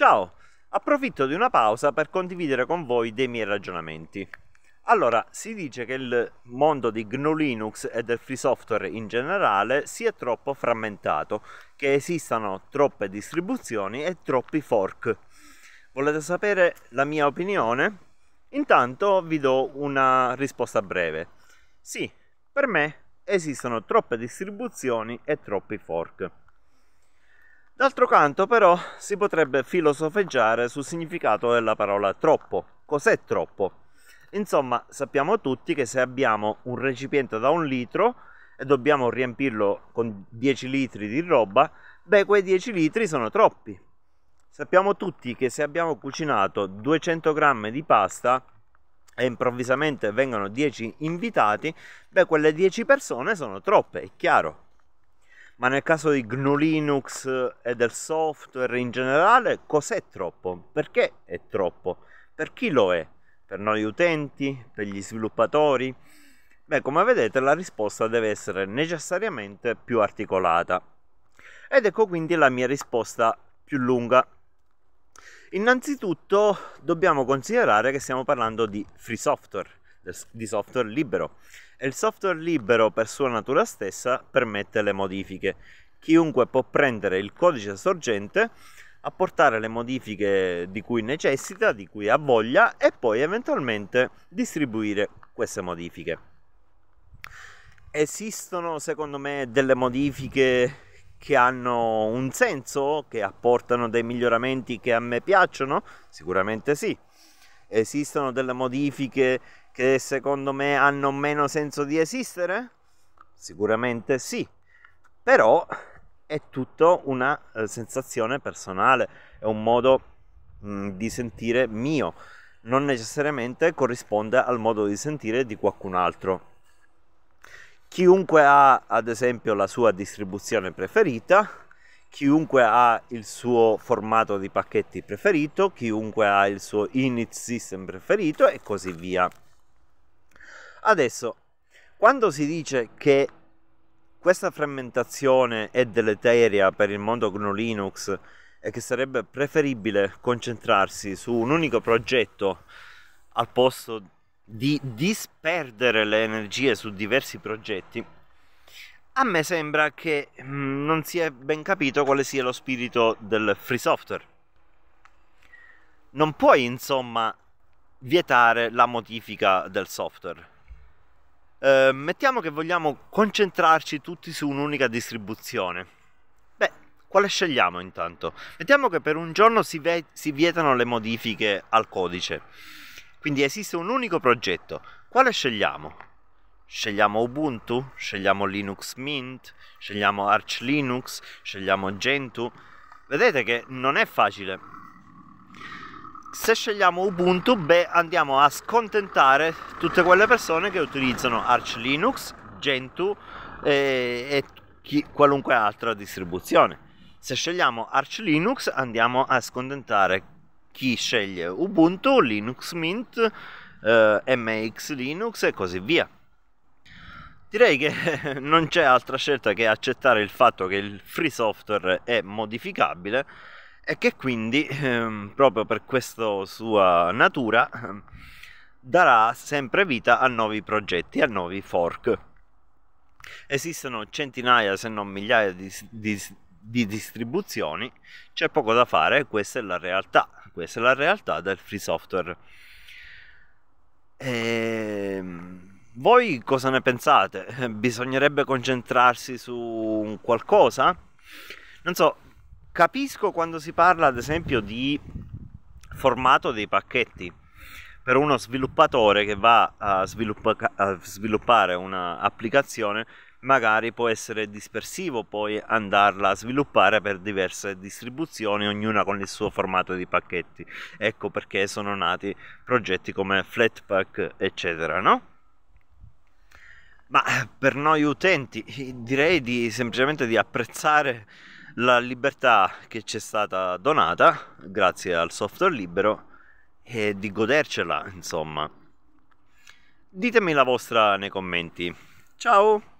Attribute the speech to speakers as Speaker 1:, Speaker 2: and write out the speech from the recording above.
Speaker 1: Ciao, approfitto di una pausa per condividere con voi dei miei ragionamenti. Allora, si dice che il mondo di GNU Linux e del free software in generale sia troppo frammentato, che esistano troppe distribuzioni e troppi fork. Volete sapere la mia opinione? Intanto vi do una risposta breve. Sì, per me esistono troppe distribuzioni e troppi fork. D'altro canto però si potrebbe filosofeggiare sul significato della parola troppo. Cos'è troppo? Insomma, sappiamo tutti che se abbiamo un recipiente da un litro e dobbiamo riempirlo con 10 litri di roba, beh, quei 10 litri sono troppi. Sappiamo tutti che se abbiamo cucinato 200 grammi di pasta e improvvisamente vengono 10 invitati, beh, quelle 10 persone sono troppe, è chiaro ma nel caso di GNU Linux e del software in generale, cos'è troppo? Perché è troppo? Per chi lo è? Per noi utenti? Per gli sviluppatori? Beh, come vedete la risposta deve essere necessariamente più articolata. Ed ecco quindi la mia risposta più lunga. Innanzitutto dobbiamo considerare che stiamo parlando di free software, di software libero e il software libero per sua natura stessa permette le modifiche. Chiunque può prendere il codice sorgente, apportare le modifiche di cui necessita, di cui ha voglia e poi eventualmente distribuire queste modifiche. Esistono secondo me delle modifiche che hanno un senso, che apportano dei miglioramenti che a me piacciono? Sicuramente sì. Esistono delle modifiche che secondo me hanno meno senso di esistere? Sicuramente sì, però è tutto una eh, sensazione personale, è un modo mh, mm, di sentire mio, non necessariamente corrisponde al modo di sentire di qualcun altro. Chiunque ha ad esempio la sua distribuzione preferita, chiunque ha il suo formato di pacchetti preferito, chiunque ha il suo init system preferito e così via. Adesso, quando si dice che questa frammentazione è deleteria per il mondo GNU Linux e che sarebbe preferibile concentrarsi su un unico progetto al posto di disperdere le energie su diversi progetti, a me sembra che mm, non si è ben capito quale sia lo spirito del free software. Non puoi insomma vietare la modifica del software Ehm, mettiamo che vogliamo concentrarci tutti su un'unica distribuzione. Beh, quale scegliamo intanto? Mettiamo che per un giorno si, si vietano le modifiche al codice. Quindi esiste un unico progetto. Quale scegliamo? Scegliamo Ubuntu, scegliamo Linux Mint, scegliamo Arch Linux, scegliamo Gentoo. Vedete che non è facile se scegliamo Ubuntu beh andiamo a scontentare tutte quelle persone che utilizzano Arch Linux, Gentoo e, e chi, qualunque altra distribuzione. Se scegliamo Arch Linux andiamo a scontentare chi sceglie Ubuntu, Linux Mint, eh, MX Linux e così via. Direi che non c'è altra scelta che accettare il fatto che il free software è modificabile e che quindi, ehm, proprio per questa sua natura, ehm, darà sempre vita a nuovi progetti, a nuovi fork. Esistono centinaia, se non migliaia di, di, di distribuzioni, c'è poco da fare, questa è la realtà, questa è la realtà del free software. E... Ehm, voi cosa ne pensate? Bisognerebbe concentrarsi su qualcosa? Non so, Capisco quando si parla ad esempio di formato dei pacchetti per uno sviluppatore che va a, sviluppa- a sviluppare un'applicazione magari può essere dispersivo poi andarla a sviluppare per diverse distribuzioni, ognuna con il suo formato di pacchetti. Ecco perché sono nati progetti come Flatpak, eccetera, no? Ma per noi utenti direi di semplicemente di apprezzare la libertà che ci è stata donata grazie al software libero e di godercela insomma ditemi la vostra nei commenti ciao